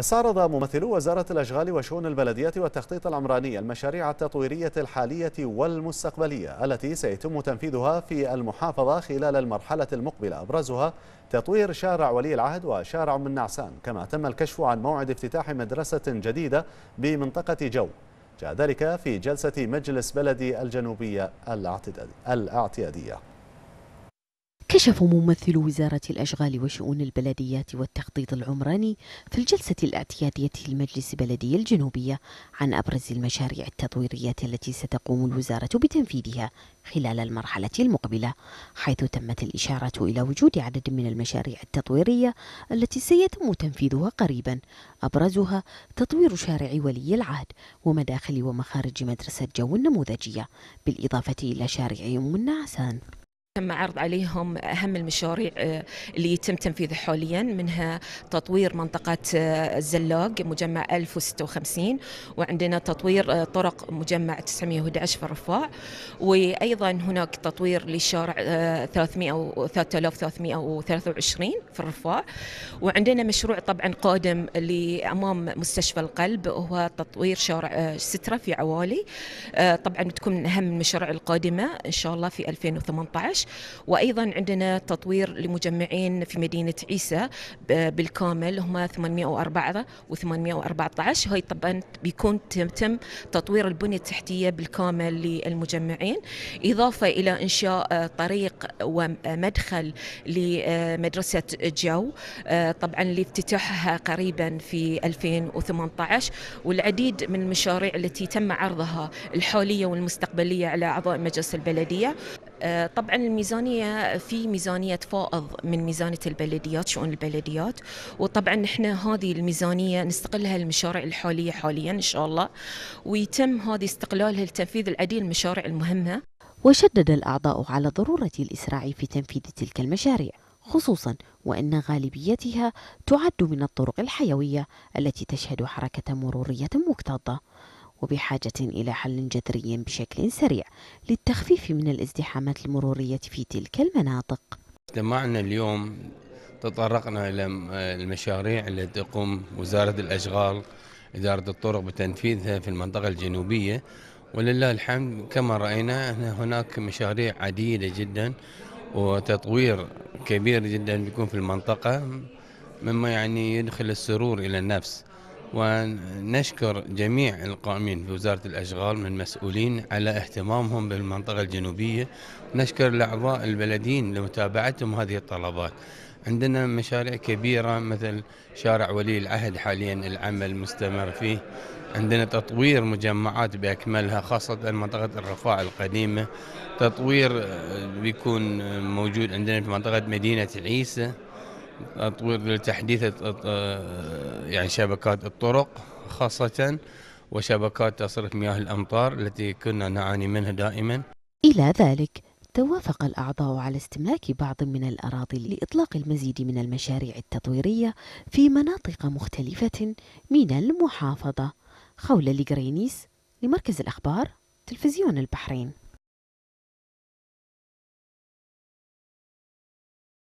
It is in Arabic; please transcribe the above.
استعرض ممثلو وزارة الأشغال وشؤون البلدية والتخطيط العمراني المشاريع التطويرية الحالية والمستقبلية التي سيتم تنفيذها في المحافظة خلال المرحلة المقبلة أبرزها تطوير شارع ولي العهد وشارع من نعسان كما تم الكشف عن موعد افتتاح مدرسة جديدة بمنطقة جو جاء ذلك في جلسة مجلس بلدي الجنوبية الاعتيادية كشف ممثل وزارة الأشغال وشؤون البلديات والتخطيط العمراني في الجلسة الاعتيادية لمجلس بلدي الجنوبية عن أبرز المشاريع التطويرية التي ستقوم الوزارة بتنفيذها خلال المرحلة المقبلة حيث تمت الإشارة إلى وجود عدد من المشاريع التطويرية التي سيتم تنفيذها قريبا أبرزها تطوير شارع ولي العهد ومداخل ومخارج مدرسة جو النموذجية بالإضافة إلى شارع أم النعسان تم عرض عليهم أهم المشاريع آه، اللي يتم تنفيذها حاليا منها تطوير منطقة الزلاق آه، مجمع 1056 وعندنا تطوير آه، طرق مجمع 911 في الرفاع وأيضا هناك تطوير لشارع 300 3323 في الرفاع وعندنا مشروع طبعا قادم لأمام مستشفى القلب هو تطوير شارع سترة في عوالي طبعا بتكون من أهم المشاريع القادمة إن شاء الله في 2018 2019 وايضا عندنا تطوير لمجمعين في مدينه عيسى بالكامل هما 804 و814 هاي طبعا بيكون تم تطوير البنيه التحتيه بالكامل للمجمعين اضافه الى انشاء آه، طريق ومدخل لمدرسه جو آه، طبعا لافتتاحها قريبا في 2018 والعديد من المشاريع التي تم عرضها الحاليه والمستقبليه على اعضاء مجلس البلديه آه، طبعا الميزانيه في ميزانيه فائض من ميزانيه البلديات شؤون البلديات وطبعا احنا هذه الميزانيه نستقلها المشاريع الحاليه حاليا ان شاء الله ويتم هذه استقلالها لتنفيذ العديد من المشاريع المهمه وشدد الاعضاء على ضروره الاسراع في تنفيذ تلك المشاريع خصوصا وان غالبيتها تعد من الطرق الحيويه التي تشهد حركه مروريه مكتظه وبحاجة إلى حل جذري بشكل سريع للتخفيف من الازدحامات المرورية في تلك المناطق اجتماعنا اليوم تطرقنا إلى المشاريع التي تقوم وزارة الأشغال إدارة الطرق بتنفيذها في المنطقة الجنوبية ولله الحمد كما رأينا أن هناك مشاريع عديدة جدا وتطوير كبير جدا بيكون في المنطقة مما يعني يدخل السرور إلى النفس ونشكر جميع القائمين في وزارة الأشغال من مسؤولين على اهتمامهم بالمنطقة الجنوبية نشكر الأعضاء البلديين لمتابعتهم هذه الطلبات عندنا مشاريع كبيرة مثل شارع ولي العهد حاليا العمل مستمر فيه عندنا تطوير مجمعات بأكملها خاصة منطقة الرفاع القديمة تطوير بيكون موجود عندنا في منطقة مدينة عيسى تطوير لتحديث آه، يعني شبكات الطرق خاصة وشبكات تصريف مياه الأمطار التي كنا نعاني منها دائما إلى ذلك توافق الأعضاء على استملاك بعض من الأراضي لإطلاق المزيد من المشاريع التطويرية في مناطق مختلفة من المحافظة خولة لجرينيس لمركز الأخبار تلفزيون البحرين